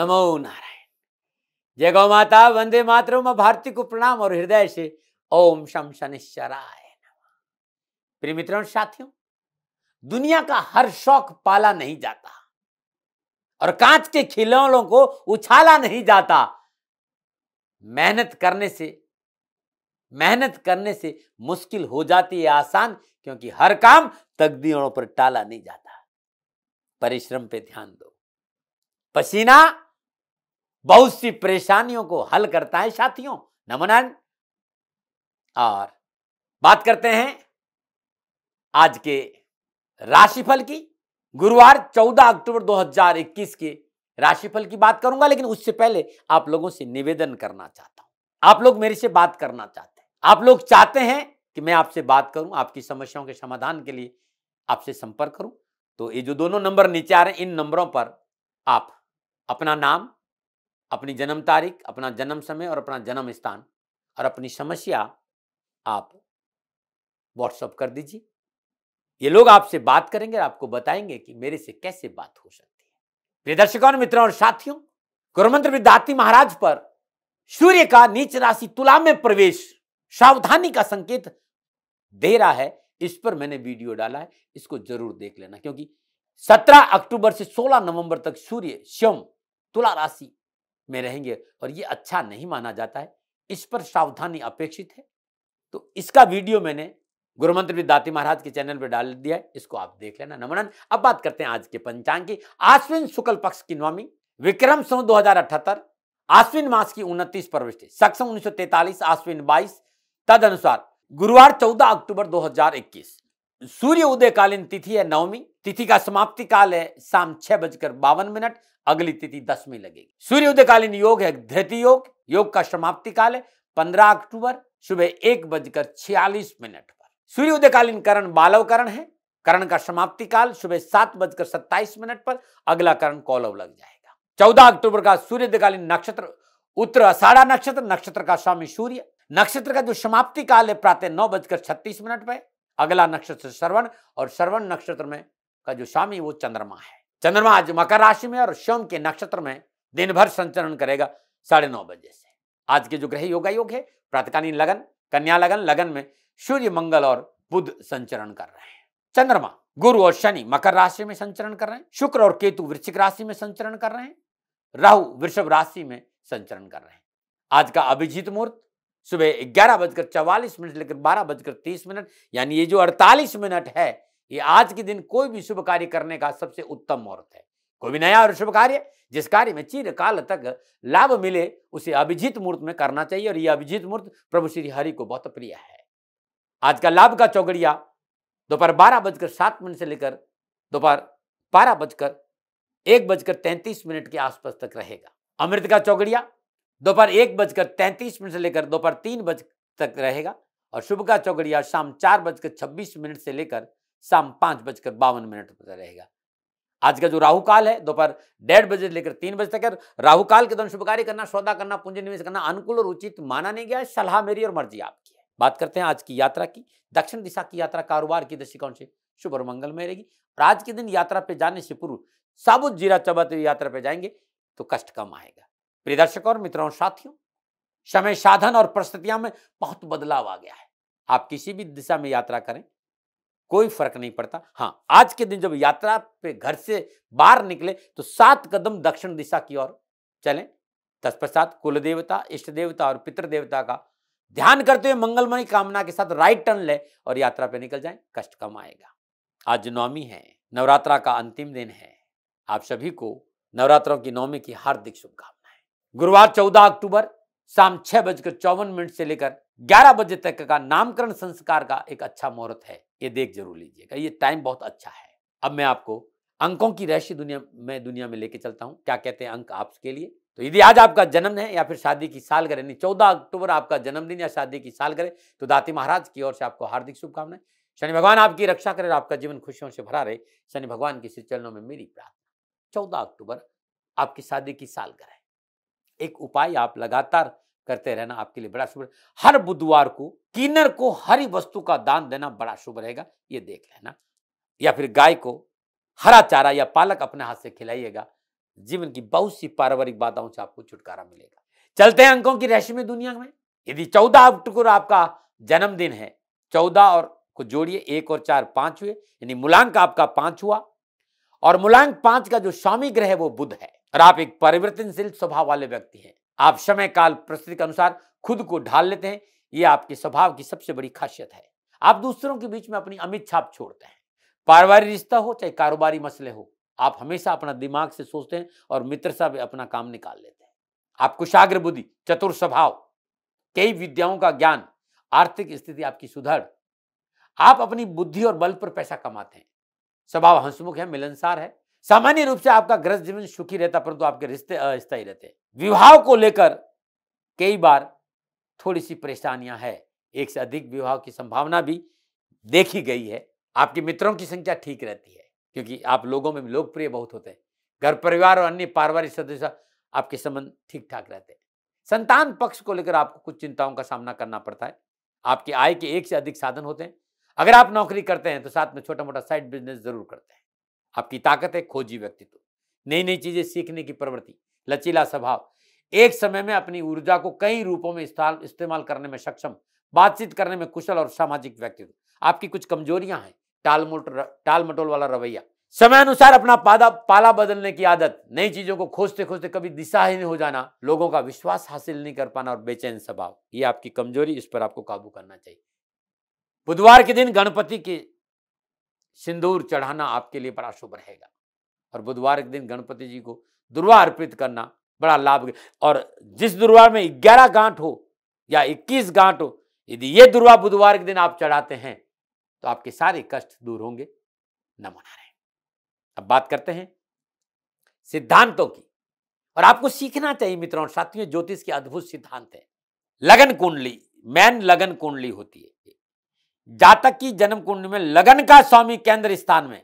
नमो नारायण जय गौ माता वंदे मातृ मा भारती को प्रणाम और हृदय से ओम शम शनिश्चराय प्रिय मित्रों साथियों दुनिया का हर शौक पाला नहीं जाता और कांच के खिलौनों को उछाला नहीं जाता मेहनत करने से मेहनत करने से मुश्किल हो जाती है आसान क्योंकि हर काम तकदीरों पर टाला नहीं जाता परिश्रम पे ध्यान दो पसीना बहुत सी परेशानियों को हल करता है साथियों नमन और बात करते हैं आज के राशिफल की गुरुवार 14 अक्टूबर 2021 के राशिफल की बात करूंगा लेकिन उससे पहले आप लोगों से निवेदन करना चाहता हूं आप लोग मेरे से बात करना चाहते हैं आप लोग चाहते हैं कि मैं आपसे बात करूं आपकी समस्याओं के समाधान के लिए आपसे संपर्क करूं तो ये जो दोनों नंबर नीचे आ रहे हैं इन नंबरों पर आप अपना नाम अपनी जन्म तारीख अपना जन्म समय और अपना जन्म स्थान और अपनी समस्या आप व्हाट्सअप कर दीजिए ये लोग आपसे बात करेंगे और आपको बताएंगे कि मेरे से कैसे बात हो सकती है प्रिय दर्शकों मित्रों और साथियों गुरुमंत्र विद्यार्थी महाराज पर सूर्य का नीच राशि तुला में प्रवेश सावधानी का संकेत दे रहा है इस पर मैंने वीडियो डाला है इसको जरूर देख लेना क्योंकि 17 अक्टूबर से 16 नवंबर तक सूर्य स्वयं तुला राशि में रहेंगे और ये अच्छा नहीं माना जाता है इस पर सावधानी अपेक्षित है तो इसका वीडियो मैंने गुरु मंत्र विद्याती महाराज के चैनल पर डाल दिया है इसको आप देख लेना नमनन अब बात करते हैं आज के पंचांग की आश्विन शुक्ल पक्ष की नवमी विक्रम सौ दो आश्विन मास की उनतीस प्रविष्टि सक्षम उन्नीस आश्विन बाईस तद अनुसार गुरुवार चौदह अक्टूबर दो सूर्य उदयकालीन तिथि है नवमी तिथि का समाप्ति काल है शाम छह बजकर बावन मिनट अगली तिथि दसवीं लगेगी सूर्य उदयकालीन योग है धृति योग योग का समाप्ति काल है पंद्रह अक्टूबर सुबह एक बजकर छियालीस मिनट पर सूर्य उदयकालीन करण बालव करण है करण का समाप्ति काल सुबह सात बजकर सत्ताईस मिनट पर अगला करण कौलव लग जाएगा चौदह अक्टूबर का सूर्य उदयकालीन नक्षत्र उत्तर अषाढ़ा नक्षत्र नक्षत्र का स्वामी सूर्य नक्षत्र का जो समाप्ति काल है प्रातः नौ बजकर छत्तीस मिनट पर अगला नक्षत्र श्रवण और श्रवण नक्षत्र में का जो स्वामी वो चंद्रमा है चंद्रमा आज मकर राशि में और शोम के नक्षत्र में दिन भर संचरण करेगा साढ़े नौ बजे से आज के जो ग्रह योगा योग है प्रातकालीन लगन कन्या लगन लगन में सूर्य मंगल और बुध संचरण कर रहे हैं चंद्रमा गुरु और शनि मकर राशि में संचरण कर रहे हैं शुक्र और केतु वृश्चिक राशि में संचरण कर रहे हैं राहु वृषभ राशि में संचरण कर रहे हैं आज का अभिजीत मुहूर्त सुबह ग्यारह बजकर चवालीस मिनट लेकर बारह बजकर तीस मिनट यानी ये जो अड़तालीस मिनट है ये आज के दिन कोई भी शुभ कार्य करने का सबसे उत्तम मुहूर्त है कोई भी नया और शुभ कार्य जिस कार्य में काल तक लाभ मिले उसे अभिजीत मुहूर्त में करना चाहिए और यह अभिजीत मुहूर्त प्रभु श्री हरि को बहुत प्रिय है आज का लाभ का चौगड़िया दोपहर बारह बजकर सात मिनट से लेकर दोपहर बारह बजकर एक बजकर तैंतीस मिनट के आसपास तक रहेगा अमृत का चौगड़िया दोपहर एक बजकर तैंतीस मिनट से लेकर दोपहर तीन बज तक रहेगा और शुभ का चौगड़िया शाम चार बजकर छब्बीस मिनट से लेकर शाम पाँच बजकर बावन मिनट तक रहेगा आज का जो राहु काल है दोपहर डेढ़ बजे से लेकर तीन बजे तक राहु काल के दौरान शुभ कार्य करना सौदा करना पूंजी निवेश करना अनुकूल और उचित माना नहीं गया है सलाह मेरी और मर्जी आपकी है बात करते हैं आज की यात्रा की दक्षिण दिशा की यात्रा कारोबार की दृष्टिकोण से शुभ और मंगलमय रहेगी और आज के दिन यात्रा पे जाने से पूर्व साबुत जीरा चबाते तो यात्रा पे जाएंगे तो कष्ट कम आएगा प्रिय दर्शकों और मित्रों साथियों समय साधन और परिस्थितियां में बहुत बदलाव आ गया है आप किसी भी दिशा में यात्रा करें कोई फर्क नहीं पड़ता हाँ आज के दिन जब यात्रा पे घर से बाहर निकले तो सात कदम दक्षिण दिशा की ओर चलें तत्पश्चात कुल देवता इष्ट देवता और पितृ देवता का ध्यान करते हुए मंगलमय कामना के साथ राइट टर्न ले और यात्रा पे निकल जाए कष्ट कम आएगा आज नौमी है नवरात्रा का अंतिम दिन है आप सभी को नवरात्रों की नौमी की हार्दिक शुभकामना गुरुवार 14 अक्टूबर शाम छह बजकर चौवन मिनट से लेकर ग्यारह बजे तक का नामकरण संस्कार का एक अच्छा मुहूर्त है ये देख जरूर लीजिएगा ये टाइम बहुत अच्छा है अब मैं आपको अंकों की रहस्य दुनिया में दुनिया में लेके चलता हूँ क्या कहते हैं अंक आपके लिए तो यदि आज आपका जन्म है या फिर शादी की साल करें चौदह अक्टूबर आपका जन्मदिन या शादी की साल करें तो दाती महाराज की ओर से आपको हार्दिक शुभकामनाएं शनि भगवान आपकी रक्षा करें और आपका जीवन खुशियों से भरा रहे शनि भगवान के श्री चरणों में मेरी प्रार्थना चौदह अक्टूबर आपकी शादी की साल करें एक उपाय आप लगातार करते रहना आपके लिए बड़ा शुभ हर बुधवार को किन्नर को हरी वस्तु का दान देना बड़ा शुभ रहेगा ये देख लेना या फिर गाय को हरा चारा या पालक अपने हाथ से खिलाइएगा जीवन की बहुत सी पारिवारिक बाधाओं से आपको छुटकारा मिलेगा चलते हैं अंकों की में दुनिया में यदि चौदह अक्टूबर आपका जन्मदिन है चौदह और को जोड़िए एक और चार पांच हुए यानी मूलांक आपका पांच हुआ और मूलांक पांच का जो स्वामी ग्रह है वो बुध है और आप एक परिवर्तनशील स्वभाव वाले व्यक्ति हैं आप समय काल परिस्थिति के अनुसार खुद को ढाल लेते हैं ये आपके स्वभाव की सबसे बड़ी खासियत है आप दूसरों के बीच में अपनी अमित छाप छोड़ते हैं पारिवारिक रिश्ता हो चाहे कारोबारी मसले हो आप हमेशा अपना दिमाग से सोचते हैं और सा भी अपना काम निकाल लेते हैं आप कुशाग्र बुद्धि चतुर स्वभाव कई विद्याओं का ज्ञान आर्थिक स्थिति आपकी सुधर आप अपनी बुद्धि और बल पर पैसा कमाते हैं स्वभाव हंसमुख है मिलनसार है सामान्य रूप से आपका ग्रस्त जीवन सुखी रहता परंतु आपके रिश्ते अस्थायी रहते विवाह को लेकर कई बार थोड़ी सी परेशानियां हैं एक से अधिक विवाह की संभावना भी देखी गई है आपके मित्रों की संख्या ठीक रहती है क्योंकि आप लोगों में लोकप्रिय बहुत होते हैं घर परिवार और अन्य पारिवारिक सदस्य आपके संबंध ठीक ठाक रहते हैं संतान पक्ष को लेकर आपको कुछ चिंताओं का सामना करना पड़ता है आपकी आय के एक से अधिक साधन होते हैं अगर आप नौकरी करते हैं तो साथ में छोटा मोटा साइड बिजनेस जरूर करते हैं आपकी ताकत है खोजी व्यक्तित्व नई नई चीजें सीखने की प्रवृत्ति लचीला स्वभाव एक समय में अपनी ऊर्जा को कई रूपों में इस्तेमाल करने में सक्षम बातचीत करने में कुशल और सामाजिक व्यक्तित्व आपकी कुछ कमजोरियां हैं टाल मटोल वाला रवैया समय अनुसार अपना पादा पाला बदलने की आदत नई चीजों को खोजते खोजते कभी दिशाहीन हो जाना लोगों का विश्वास हासिल नहीं कर पाना और बेचैन स्वभाव ये आपकी कमजोरी इस पर आपको काबू करना चाहिए बुधवार के दिन गणपति के सिंदूर चढ़ाना आपके लिए बड़ा शुभ रहेगा और बुधवार के दिन गणपति जी को दुर्वा अर्पित करना बड़ा लाभ और जिस दुर्वा में ग्यारह गांठ हो या इक्कीस गांठ हो यदि ये दुर्वा बुधवार के दिन आप चढ़ाते हैं तो आपके सारे कष्ट दूर होंगे न मना रहे अब बात करते हैं सिद्धांतों की और आपको सीखना चाहिए मित्रों और साथियों ज्योतिष के अद्भुत सिद्धांत है लगन कुंडली मैन लगन कुंडली होती है जातक की जन्म कुंड में लगन का स्वामी केंद्र स्थान में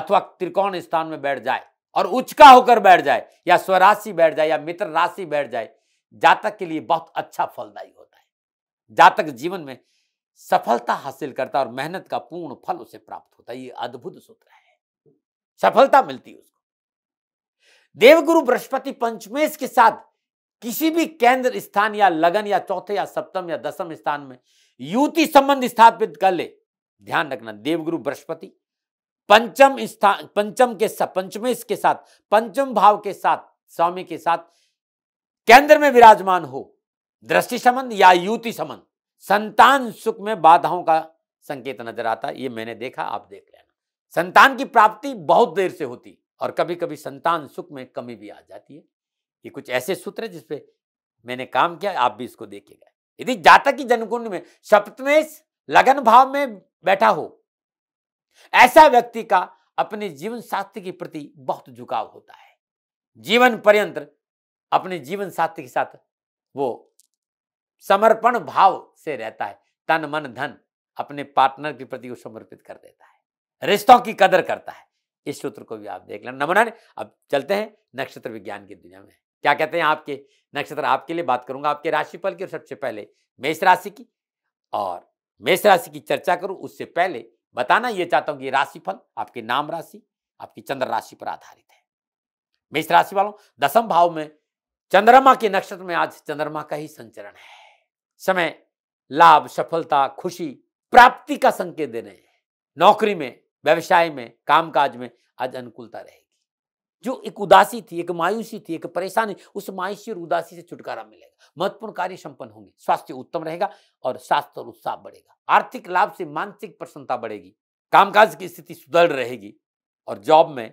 अथवा त्रिकोण स्थान में बैठ जाए और उच्च का होकर बैठ जाए या स्वराशि बैठ जाए या मित्र राशि बैठ जाए जातक के लिए बहुत अच्छा फलदायी होता है जातक जीवन में सफलता हासिल करता है और मेहनत का पूर्ण फल उसे प्राप्त होता है ये अद्भुत सूत्र है सफलता मिलती है उसको देवगुरु बृहस्पति पंचमेश के साथ किसी भी केंद्र स्थान या लगन या चौथे या सप्तम या दसम स्थान में युति संबंध स्थापित कर ले ध्यान रखना देवगुरु बृहस्पति पंचम स्थान पंचम के साथ पंचमेश के साथ पंचम भाव के साथ स्वामी के साथ केंद्र में विराजमान हो दृष्टि संबंध या युति संबंध संतान सुख में बाधाओं का संकेत नजर आता ये मैंने देखा आप देख लेना संतान की प्राप्ति बहुत देर से होती और कभी कभी संतान सुख में कमी भी आ जाती है ये कुछ ऐसे सूत्र है जिसपे मैंने काम किया आप भी इसको देखिएगा यदि जातक की जन्मकुंड में सप्तमेश लगन भाव में बैठा हो ऐसा व्यक्ति का अपने जीवन साथी के प्रति बहुत झुकाव होता है जीवन पर्यंत अपने जीवन साथी के साथ वो समर्पण भाव से रहता है तन मन धन अपने पार्टनर के प्रति वो समर्पित कर देता है रिश्तों की कदर करता है इस सूत्र को भी आप देख लें नमन अब चलते हैं नक्षत्र विज्ञान की दुनिया में क्या कहते हैं आपके नक्षत्र आपके लिए बात करूंगा आपके राशिफल की और सबसे पहले मेष राशि की और मेष राशि की चर्चा करूं उससे पहले बताना यह चाहता हूं कि राशिफल आपके नाम राशि आपकी चंद्र राशि पर आधारित है मेष राशि वालों दसम भाव में चंद्रमा के नक्षत्र में आज चंद्रमा का ही संचरण है समय लाभ सफलता खुशी प्राप्ति का संकेत देने नौकरी में व्यवसाय में कामकाज में आज अनुकूलता रहेगी जो एक उदासी थी एक मायूसी थी एक परेशानी उस मायूसी और उदासी से छुटकारा मिलेगा महत्वपूर्ण कार्य संपन्न होंगे स्वास्थ्य उत्तम रहेगा और स्वास्थ्य और उत्साह बढ़ेगा आर्थिक लाभ से मानसिक प्रसन्नता बढ़ेगी कामकाज की स्थिति सुदृढ़ रहेगी और जॉब में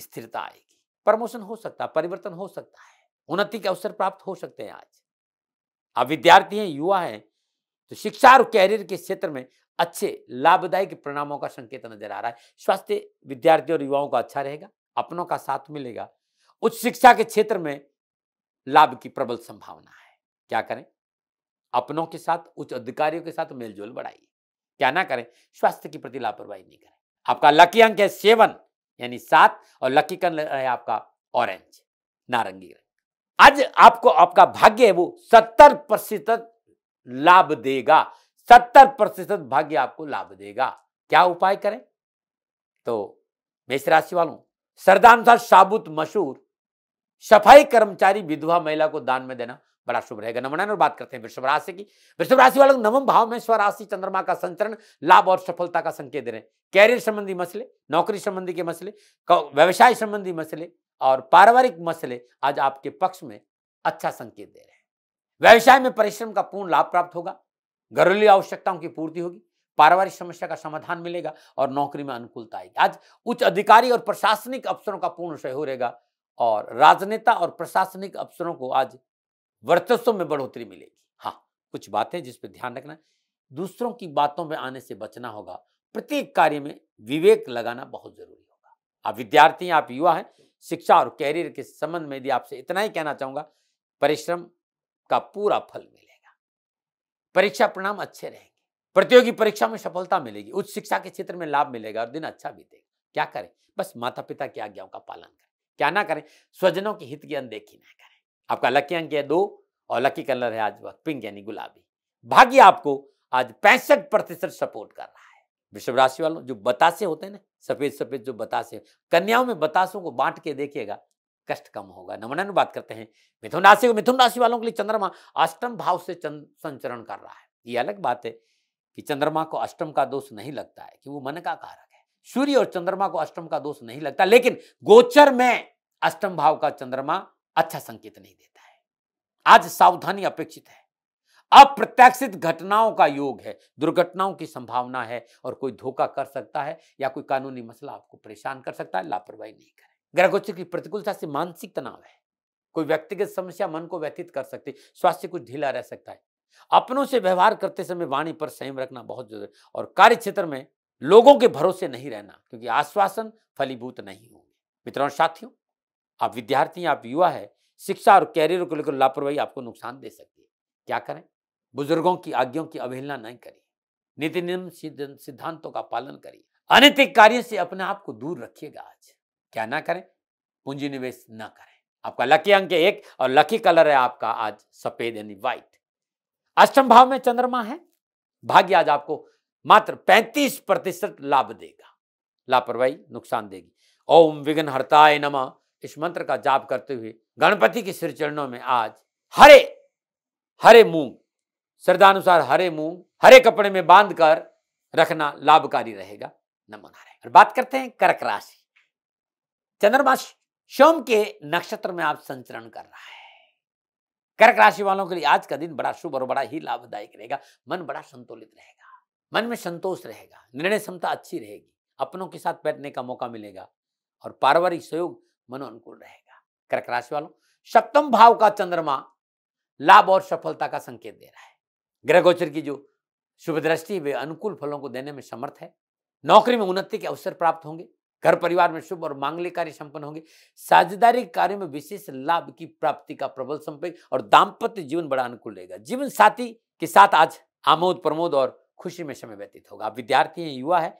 स्थिरता आएगी प्रमोशन हो सकता है परिवर्तन हो सकता है उन्नति के अवसर प्राप्त हो सकते हैं आज आप विद्यार्थी हैं युवा हैं तो शिक्षा और कैरियर के क्षेत्र में अच्छे लाभदायक परिणामों का संकेत नजर आ रहा है स्वास्थ्य विद्यार्थी और युवाओं का अच्छा रहेगा अपनों का साथ मिलेगा उच्च शिक्षा के क्षेत्र में लाभ की प्रबल संभावना है क्या करें अपनों के साथ उच्च अधिकारियों के साथ मेलजोल बढ़ाइए क्या ना करें स्वास्थ्य के प्रति लापरवाही नहीं करें आपका लकी अंक है सेवन यानी सात और लकी कन है आपका ऑरेंज नारंगी रंग आज आपको आपका भाग्य है वो सत्तर प्रतिशत लाभ देगा सत्तर प्रतिशत भाग्य आपको लाभ देगा क्या उपाय करें तो मेष राशि वालों सरदान था साबुत मशहूर सफाई कर्मचारी विधवा महिला को दान में देना बड़ा शुभ रहेगा नमनायन और बात करते हैं वृषभ राशि की वृषभ राशि वालों नवम भाव में स्व राशि चंद्रमा का संचरण लाभ और सफलता का संकेत दे रहे हैं कैरियर संबंधी मसले नौकरी संबंधी के मसले व्यवसाय संबंधी मसले और पारिवारिक मसले आज आपके पक्ष में अच्छा संकेत दे रहे हैं व्यवसाय में परिश्रम का पूर्ण लाभ प्राप्त होगा घरेलू आवश्यकताओं की पूर्ति होगी पारिवारिक समस्या का समाधान मिलेगा और नौकरी में अनुकूलता आएगी आज उच्च अधिकारी और प्रशासनिक अफसरों का पूर्ण सहयोग रहेगा और राजनेता और प्रशासनिक अफसरों को आज वर्चस्व में बढ़ोतरी मिलेगी हाँ कुछ बातें जिस पर ध्यान रखना दूसरों की बातों में आने से बचना होगा प्रत्येक कार्य में विवेक लगाना बहुत जरूरी होगा आप विद्यार्थी हैं आप युवा हैं शिक्षा और कैरियर के संबंध में यदि आपसे इतना ही कहना चाहूंगा परिश्रम का पूरा फल मिलेगा परीक्षा परिणाम अच्छे रहेंगे प्रतियोगी परीक्षा में सफलता मिलेगी उच्च शिक्षा के क्षेत्र में लाभ मिलेगा और दिन अच्छा बीतेगा क्या करें बस माता पिता की आज्ञाओं का पालन करें क्या ना करें स्वजनों के हित की अनदेखी ना करें आपका लकी अंक है दो और लकी कलर है आज पिंक यानी गुलाबी भाग्य आपको आज पैंसठ प्रतिशत सपोर्ट कर रहा है वृषभ राशि वालों जो बतासे होते हैं ना सफेद सफेद जो बतासे कन्याओं में बतासों को बांट के देखिएगा कष्ट कम होगा नमन बात करते हैं मिथुन राशि को मिथुन राशि वालों के लिए चंद्रमा अष्टम भाव से संचरण कर रहा है ये अलग बात है कि चंद्रमा को अष्टम का दोष नहीं लगता है कि वो मन का कारक है सूर्य और चंद्रमा को अष्टम का दोष नहीं लगता लेकिन गोचर में अष्टम भाव का चंद्रमा अच्छा संकेत नहीं देता है आज सावधानी अपेक्षित है अप्रत्याशित घटनाओं का योग है दुर्घटनाओं की संभावना है और कोई धोखा कर सकता है या कोई कानूनी मसला आपको परेशान कर सकता है लापरवाही नहीं करें ग्रह गोचर की प्रतिकूलता से मानसिक तनाव है कोई व्यक्तिगत समस्या मन को व्यतीत कर सकती स्वास्थ्य कुछ ढीला रह सकता है अपनों से व्यवहार करते समय वाणी पर संयम रखना बहुत जरूरी और कार्य क्षेत्र में लोगों के भरोसे नहीं रहना क्योंकि आश्वासन फलीभूत नहीं होंगे मित्रों साथियों आप विद्यार्थी आप युवा है शिक्षा और कैरियर को लेकर लापरवाही आपको नुकसान दे सकती है क्या करें बुजुर्गों की आज्ञाओं की अवहेलना नहीं करिए नीति नियम सिद्धांतों का पालन करिए अनैतिक कार्य से अपने आप को दूर रखिएगा आज क्या ना करें पूंजी निवेश ना करें आपका लकी अंक एक और लकी कलर है आपका आज सफेद यानी व्हाइट अष्टम भाव में चंद्रमा है भाग्य आज आपको मात्र 35 प्रतिशत लाभ देगा लापरवाही नुकसान देगी ओम विघ्न हरताय नम इस मंत्र का जाप करते हुए गणपति के सिर चरणों में आज हरे हरे मूंग श्रद्धानुसार हरे मूंग हरे कपड़े में बांध कर रखना लाभकारी रहेगा नमन हरे और बात करते हैं कर्क राशि चंद्रमा सोम के नक्षत्र में आप संचरण कर रहा है कर्क राशि वालों के लिए आज का दिन बड़ा शुभ और बड़ा ही लाभदायक रहेगा मन बड़ा संतुलित रहेगा मन में संतोष रहेगा निर्णय क्षमता अच्छी रहेगी अपनों के साथ बैठने का मौका मिलेगा और पारिवारिक सहयोग मनो अनुकूल रहेगा कर्क राशि वालों सप्तम भाव का चंद्रमा लाभ और सफलता का संकेत दे रहा है ग्रह गोचर की जो शुभ दृष्टि वे अनुकूल फलों को देने में समर्थ है नौकरी में उन्नति के अवसर प्राप्त होंगे घर परिवार में शुभ और मांगलिक कार्य संपन्न होंगे साझेदारी कार्य में विशेष लाभ की प्राप्ति का प्रबल संपर्क और दाम्पत्य जीवन बड़ा अनुकूल रहेगा जीवन साथी के साथ आज आमोद प्रमोद और खुशी में समय व्यतीत होगा आप विद्यार्थी हैं युवा है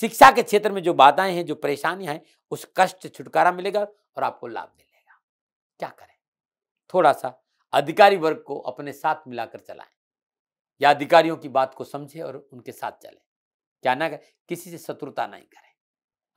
शिक्षा के क्षेत्र में जो बाधाएं हैं जो परेशानियां हैं उस कष्ट छुटकारा मिलेगा और आपको लाभ मिलेगा क्या करें थोड़ा सा अधिकारी वर्ग को अपने साथ मिलाकर चलाएं या अधिकारियों की बात को समझें और उनके साथ चलें क्या ना करें किसी से शत्रुता नहीं करें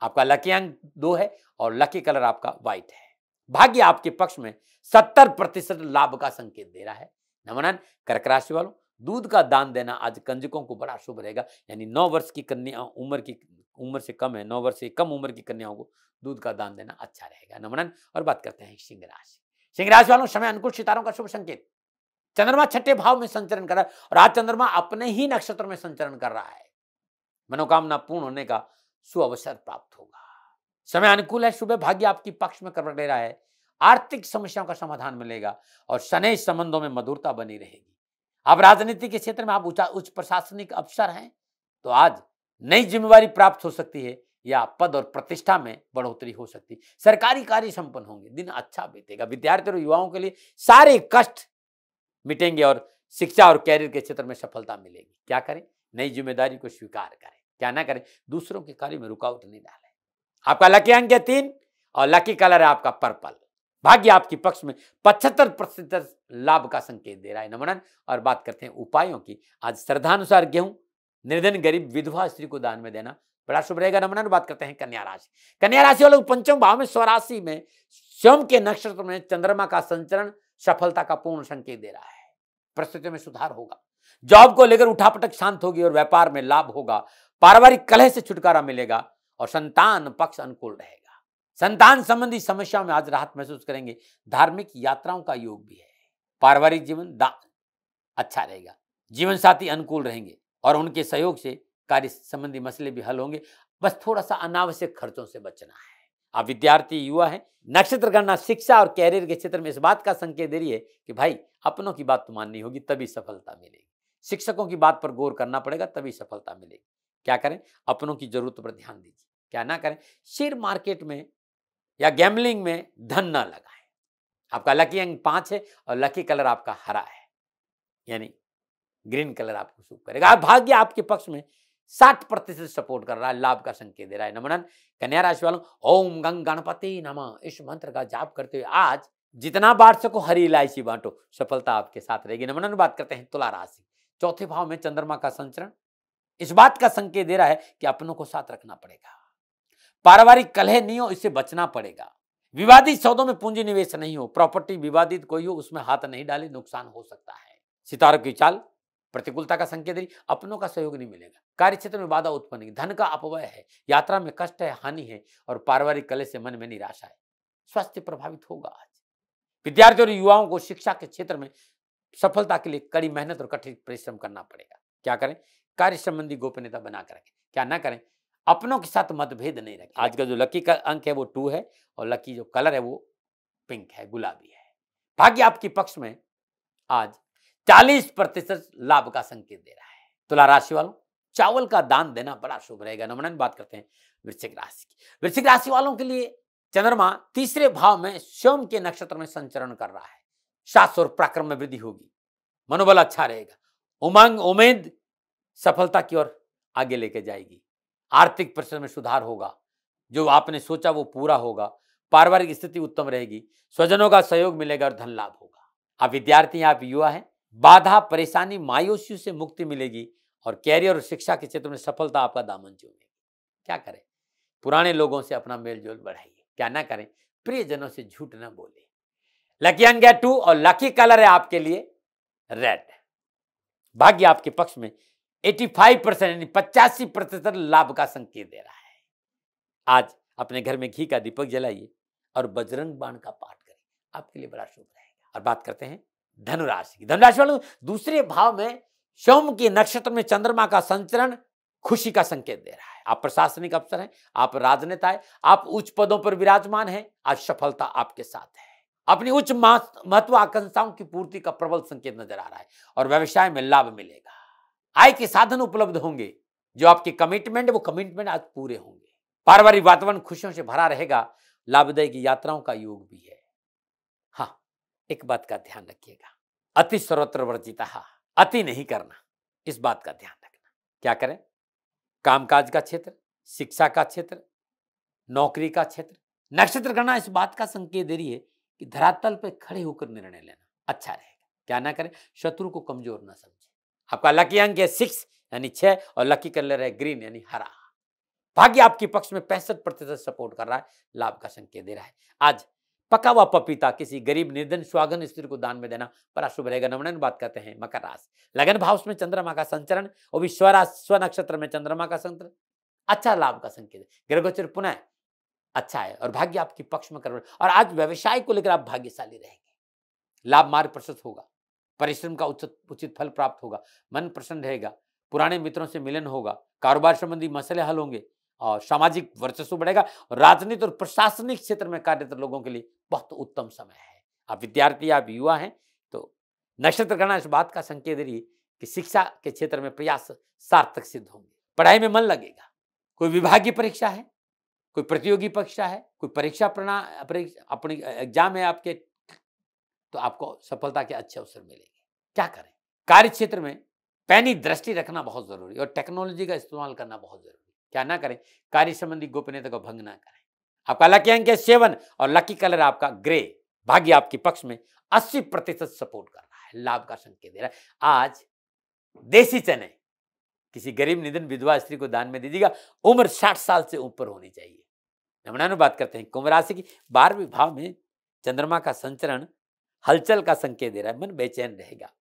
आपका लकी अंक दो है और लकी कलर आपका व्हाइट है भाग्य आपके पक्ष में सत्तर प्रतिशत लाभ का संकेत दे रहा है नमन कर्क राशि वालों दूध का दान देना आज कंजकों को बड़ा शुभ रहेगा यानी नौ वर्ष की कन्या उम्र की उम्र से कम है नौ वर्ष से कम उम्र की कन्याओं को दूध का दान देना अच्छा रहेगा नमनन और बात करते हैं सिंह राशि सिंह राशि वालों समय अनुकूल सितारों का शुभ संकेत चंद्रमा छठे भाव में संचरण कर रहा है और आज चंद्रमा अपने ही नक्षत्र में संचरण कर रहा है मनोकामना पूर्ण होने का सुअवसर प्राप्त होगा समय अनुकूल है सुबह भाग्य आपकी पक्ष में करवट ले रहा है आर्थिक समस्याओं का समाधान मिलेगा और सने संबंधों में मधुरता बनी रहेगी अब राजनीति के क्षेत्र में आप उच्च प्रशासनिक अफसर हैं तो आज नई जिम्मेवारी प्राप्त हो सकती है या पद और प्रतिष्ठा में बढ़ोतरी हो सकती है सरकारी कार्य संपन्न होंगे दिन अच्छा बीतेगा विद्यार्थियों और युवाओं के लिए सारे कष्ट मिटेंगे और शिक्षा और कैरियर के क्षेत्र में सफलता मिलेगी क्या करें नई जिम्मेदारी को स्वीकार करें क्या ना करें दूसरों के कार्य में रुकावट नहीं डालें आपका लकी अंक है तीन और लकी कलर है आपका पर्पल भाग्य आपके पक्ष में पचहत्तर प्रतिशत लाभ का संकेत दे रहा है नमनन और बात करते हैं उपायों की आज श्रद्धानुसार गेहूं निर्धन गरीब विधवा स्त्री को दान में देना बड़ा शुभ रहेगा नमनन बात करते हैं कन्या राशि कन्या राशि वालों पंचम भाव में स्वराशि में स्वयं के नक्षत्र में चंद्रमा का संचरण सफलता का पूर्ण संकेत दे रहा है परिस्थितियों में सुधार होगा जॉब को लेकर उठापटक शांत होगी और व्यापार में लाभ होगा पारिवारिक कलह से छुटकारा मिलेगा और संतान पक्ष अनुकूल रहेगा संतान संबंधी समस्याओं में आज राहत महसूस करेंगे धार्मिक यात्राओं का योग भी है पारिवारिक जीवन अच्छा रहेगा जीवन साथी अनुकूल रहेंगे और उनके सहयोग से कार्य संबंधी मसले भी हल होंगे बस थोड़ा सा अनावश्यक खर्चों से बचना है आप विद्यार्थी युवा हैं नक्षत्र गणना शिक्षा और कैरियर के क्षेत्र में इस बात का संकेत दे रही है कि भाई अपनों की बात तो माननी होगी तभी सफलता मिलेगी शिक्षकों की बात पर गौर करना पड़ेगा तभी सफलता मिलेगी क्या करें अपनों की जरूरत पर ध्यान दीजिए क्या ना करें शेयर मार्केट में या गैमलिंग में धन ना लगाएं आपका लकी अंक पांच है और लकी कलर आपका हरा है यानी ग्रीन कलर आपको शुभ करेगा भाग्य आपके पक्ष में साठ प्रतिशत सपोर्ट कर रहा है लाभ का संकेत दे रहा है नमनन कन्या राशि वालों ओम गंग गणपति नमा इस मंत्र का जाप करते हुए आज जितना बार सको हरी इलायची बांटो सफलता आपके साथ रहेगी नमनन बात करते हैं तुला राशि चौथे भाव में चंद्रमा का संचरण इस बात का संकेत दे रहा है कि अपनों को साथ रखना पड़ेगा पारिवारिक कलह नहीं हो इससे बचना पड़ेगा विवादित सौदों में पूंजी निवेश नहीं हो प्रॉपर्टी विवादित कोई हो उसमें हाथ नहीं डाले नुकसान हो सकता है सितारों की चाल प्रतिकूलता का संकेत दे अपनों का सहयोग नहीं मिलेगा कार्य क्षेत्र में बाधा उत्पन्न धन का अपव्यय है यात्रा में कष्ट है हानि है और पारिवारिक कलह से मन में निराशा है स्वास्थ्य प्रभावित होगा आज विद्यार्थियों और युवाओं को शिक्षा के क्षेत्र में सफलता के लिए कड़ी मेहनत और कठिन परिश्रम करना पड़ेगा क्या करें कार्य संबंधी गोपनीयता बना कर रखें क्या ना करें अपनों के साथ मतभेद नहीं रखें हाँ। आज का जो लकी का अंक है वो टू है और लकी जो कलर है वो पिंक है गुलाबी है भाग्य आपके पक्ष में आज चालीस प्रतिशत लाभ का संकेत दे रहा है तुला राशि वालों चावल का दान देना बड़ा शुभ रहेगा नमन बात करते हैं वृश्चिक राशि की वृश्चिक राशि वालों के लिए चंद्रमा तीसरे भाव में स्वयं के नक्षत्र में संचरण कर रहा है शास्त्र और पराक्रम में वृद्धि होगी मनोबल अच्छा रहेगा उमंग उम्मीद सफलता की ओर आगे लेके जाएगी आर्थिक प्रश्न में सुधार होगा जो आपने सोचा वो पूरा होगा पारिवारिक स्थिति उत्तम रहेगी स्वजनों का सहयोग मिलेगा और धन लाभ होगा आप विद्यार्थी हैं आप युवा हैं बाधा परेशानी मायूसियों से मुक्ति मिलेगी और कैरियर और शिक्षा के क्षेत्र में सफलता आपका दामन चूमेगी क्या करें पुराने लोगों से अपना मेल जोल बढ़ाइए क्या ना करें प्रियजनों से झूठ ना बोले लकी अंग टू और लकी कलर है आपके लिए रेड भाग्य आपके पक्ष में 85 परसेंट यानी पचासी प्रतिशत लाभ का संकेत दे रहा है आज अपने घर में घी का दीपक जलाइए और बजरंग बाण का पाठ करें आपके लिए बड़ा शुभ रहेगा और बात करते हैं धनुराशि की धनुराशि वालों दूसरे भाव में सोम के नक्षत्र में चंद्रमा का संचरण खुशी का संकेत दे रहा है आप प्रशासनिक अफसर हैं आप राजनेता है आप उच्च पदों पर विराजमान हैं आज सफलता आपके साथ है अपनी उच्च महत्वाकांक्षाओं की पूर्ति का प्रबल संकेत नजर आ रहा है और व्यवसाय में लाभ मिलेगा आय के साधन उपलब्ध होंगे जो आपके कमिटमेंट वो कमिटमेंट आज पूरे होंगे पारिवारिक वातावरण खुशियों से भरा रहेगा लाभदायी यात्राओं का योग भी है हाँ एक बात का ध्यान रखिएगा अति सर्वत्र वर्जिता अति नहीं करना इस बात का ध्यान रखना क्या करें कामकाज का क्षेत्र शिक्षा का क्षेत्र नौकरी का क्षेत्र नक्षत्र करना इस बात का संकेत दे रही है कि धरातल पर खड़े होकर निर्णय लेना अच्छा रहेगा क्या ना करें शत्रु को कमजोर ना समझे आपका लकी अंक है सिक्स यानी छह और लकी कलर है ग्रीन यानी हरा भाग्य आपके पक्ष में पैंसठ प्रतिशत सपोर्ट कर रहा है लाभ का संकेत दे रहा है आज पका हुआ पपीता किसी गरीब निर्धन स्वागन स्त्री को दान में देना बड़ा शुभ रहेगा नमन बात करते हैं मकर राशि लगन भाव में चंद्रमा का संचरण और भी स्वराशि स्व नक्षत्र में चंद्रमा का संतर अच्छा लाभ का संकेत ग्रहगोचर पुनः अच्छा है और भाग्य आपके पक्ष में कर और आज व्यवसाय को लेकर आप भाग्यशाली रहेंगे लाभ मार्ग प्रशस्त होगा परिश्रम का उचित उचित फल प्राप्त होगा मन प्रसन्न रहेगा पुराने मित्रों से मिलन होगा कारोबार संबंधी मसले हल होंगे और सामाजिक वर्चस्व बढ़ेगा राजनीतिक और प्रशासनिक क्षेत्र में कार्यरत लोगों के लिए बहुत उत्तम समय है आप विद्यार्थी आप युवा हैं तो नक्षत्र गणना इस बात का संकेत रही कि शिक्षा के क्षेत्र में प्रयास सार्थक सिद्ध होंगे पढ़ाई में मन लगेगा कोई विभागीय परीक्षा है कोई प्रतियोगी परीक्षा है कोई परीक्षा प्रणाली अपनी एग्जाम है आपके तो आपको सफलता के अच्छे अवसर मिलेंगे क्या करें कार्य क्षेत्र में पैनी दृष्टि रखना बहुत जरूरी और टेक्नोलॉजी का इस्तेमाल करना बहुत जरूरी क्या ना करें कार्य संबंधी गोपनीयता को भंग ना करें आपका लकी अंक है सेवन और लकी कलर आपका ग्रे भाग्य आपके पक्ष में अस्सी प्रतिशत सपोर्ट कर रहा है लाभ का संकेत दे रहा है आज देसी चने किसी गरीब निधन विधवा स्त्री को दान में दीजिएगा उम्र साठ साल से ऊपर होनी चाहिए बात करते हैं कुंभ राशि की बारहवीं भाव में चंद्रमा का संचरण हलचल का संकेत दे रहा है मन बेचैन रहेगा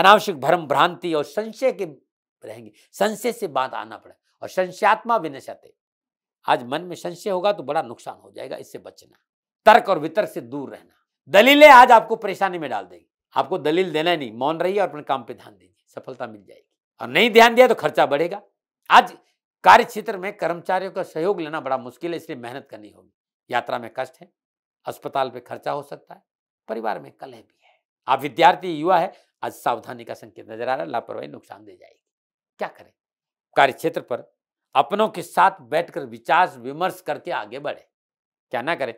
अनावश्यक भ्रम भ्रांति और संशय के रहेंगे संशय से बात आना पड़े और संशयात्मा विनशते आज मन में संशय होगा तो बड़ा नुकसान हो जाएगा इससे बचना तर्क और वितर्क से दूर रहना दलीलें आज आपको परेशानी में डाल देगी आपको दलील देना नहीं मौन रहिए और अपने काम पर ध्यान दीजिए सफलता मिल जाएगी और नहीं ध्यान दिया तो खर्चा बढ़ेगा आज कार्य क्षेत्र में कर्मचारियों का सहयोग लेना बड़ा मुश्किल है इसलिए मेहनत करनी होगी यात्रा में कष्ट है अस्पताल पे खर्चा हो सकता है परिवार में कलह भी है आप विद्यार्थी युवा है आज सावधानी का संकेत नजर आ रहा है लापरवाही नुकसान दे जाएगी क्या करें कार्य क्षेत्र पर अपनों के साथ बैठकर विचार विमर्श करके आगे बढ़े क्या ना करें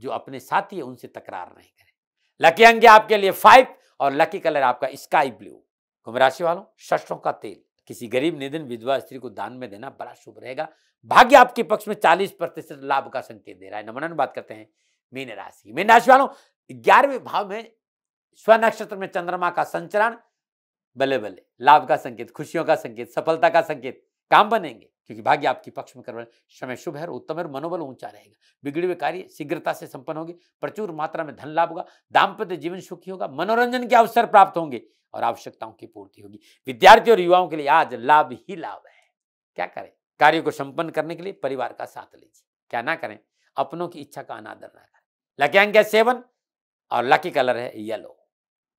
जो अपने साथी है उनसे तकरार नहीं करें लकी अंग आपके लिए फाइव और लकी कलर आपका स्काई ब्लू कुंभ राशि वालों शस्त्रों का तेल किसी गरीब निधन विधवा स्त्री को दान में देना बड़ा शुभ रहेगा भाग्य आपके पक्ष में 40 प्रतिशत लाभ का संकेत दे रहा है नमन बात करते हैं मीन राशि मीन राशि वालों ग्यारहवें भाव में स्व नक्षत्र में चंद्रमा का संचरण बले बले लाभ का संकेत खुशियों का संकेत सफलता का संकेत काम बनेंगे क्योंकि भाग्य आपकी पक्ष में करवाए समय शुभ है उत्तम है मनोबल ऊंचा रहेगा बिगड़े हुए कार्य शीघ्रता से संपन्न होगी प्रचुर मात्रा में धन लाभ होगा दाम्पत्य जीवन सुखी होगा मनोरंजन के अवसर प्राप्त होंगे और आवश्यकताओं की पूर्ति होगी विद्यार्थी और युवाओं के लिए आज लाभ ही लाभ है क्या करें कार्य को संपन्न करने के लिए परिवार का साथ लीजिए क्या ना करें अपनों की इच्छा का अनादर ना करें लकी सेवन और लकी कलर है येलो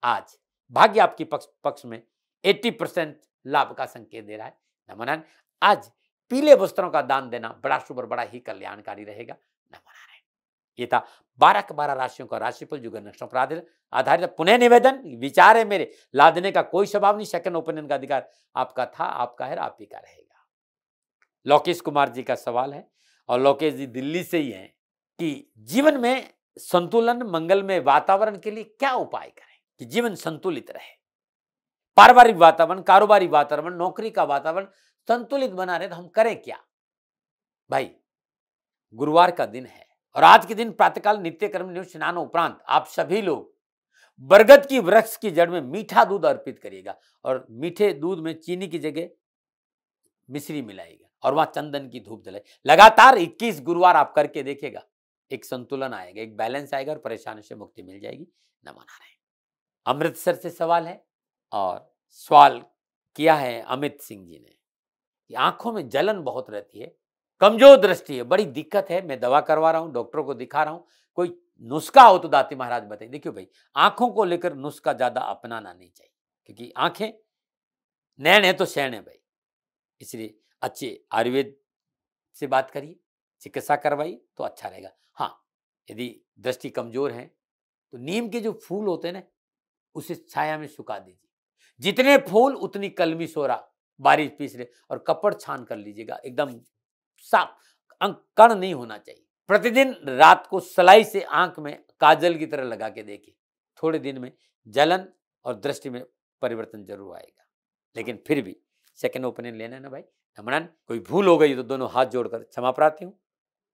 आज भाग्य आपकी पक्ष पक्ष में 80 परसेंट लाभ का संकेत दे रहा है नमनारायण आज पीले वस्त्रों का दान देना बड़ा शुभ और बड़ा ही कल्याणकारी रहेगा नमनारायण ये था बारह के बारह राशियों का राशिफल जुगन नक्षत्रों पर आधारित पुनः निवेदन विचार है मेरे ला देने का कोई स्वभाव नहीं सेकंड ओपिनियन का अधिकार आपका था आपका है आप ही का रहेगा लोकेश कुमार जी का सवाल है और लोकेश जी दिल्ली से ही है कि जीवन में संतुलन मंगलमय वातावरण के लिए क्या उपाय करें कि जीवन संतुलित रहे पारिवारिक वातावरण कारोबारी वातावरण नौकरी का वातावरण संतुलित बना रहे तो हम करें क्या भाई गुरुवार का दिन है और आज के दिन प्रातःकाल नित्य कर्म नियुक्त स्नान उपरांत आप सभी लोग बरगद की वृक्ष की जड़ में मीठा दूध अर्पित करिएगा और मीठे दूध में चीनी की जगह मिश्री मिलाइएगा और वहां चंदन की धूप जलाए लगातार 21 गुरुवार आप करके देखेगा एक संतुलन आएगा एक बैलेंस आएगा और परेशानी से मुक्ति मिल जाएगी नमन मना रहे अमृतसर से सवाल है और सवाल किया है अमित सिंह जी ने कि आंखों में जलन बहुत रहती है कमजोर दृष्टि है बड़ी दिक्कत है मैं दवा करवा रहा हूँ डॉक्टरों को दिखा रहा हूँ कोई नुस्खा हो तो दाती महाराज बताइए देखियो भाई आंखों को लेकर नुस्खा ज़्यादा अपनाना नहीं चाहिए क्योंकि आंखें नैन है तो शैन है भाई इसलिए अच्छे आयुर्वेद से बात करिए चिकित्सा करवाई तो अच्छा रहेगा हाँ यदि दृष्टि कमजोर है तो नीम के जो फूल होते हैं ना उसे छाया में सुखा दीजिए जितने फूल उतनी कलमी सोरा बारिश पीस ले और कपड़ छान कर लीजिएगा एकदम साफ कण नहीं होना चाहिए प्रतिदिन रात को सलाई से आंख में काजल की तरह लगा के देखिए थोड़े दिन में जलन और दृष्टि में परिवर्तन जरूर आएगा लेकिन फिर भी सेकेंड ओपिनियन लेना ना भाई हमारा कोई भूल हो गई तो दोनों हाथ जोड़कर क्षमा प्रार्थी हूँ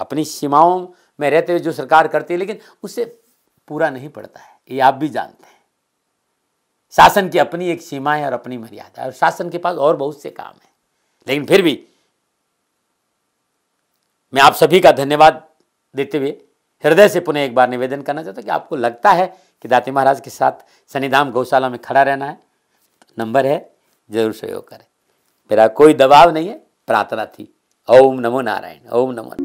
अपनी सीमाओं में रहते हुए जो सरकार करती है लेकिन उससे पूरा नहीं पड़ता है ये आप भी जानते हैं शासन की अपनी एक सीमा है और अपनी मर्यादा है और शासन के पास और बहुत से काम है लेकिन फिर भी मैं आप सभी का धन्यवाद देते हुए हृदय से पुनः एक बार निवेदन करना चाहता हूँ कि आपको लगता है कि दाते महाराज के साथ शनिधाम गौशाला में खड़ा रहना है नंबर है जरूर सहयोग करें मेरा कोई दबाव नहीं है प्रार्थना थी ओम नमो नारायण ओम नमो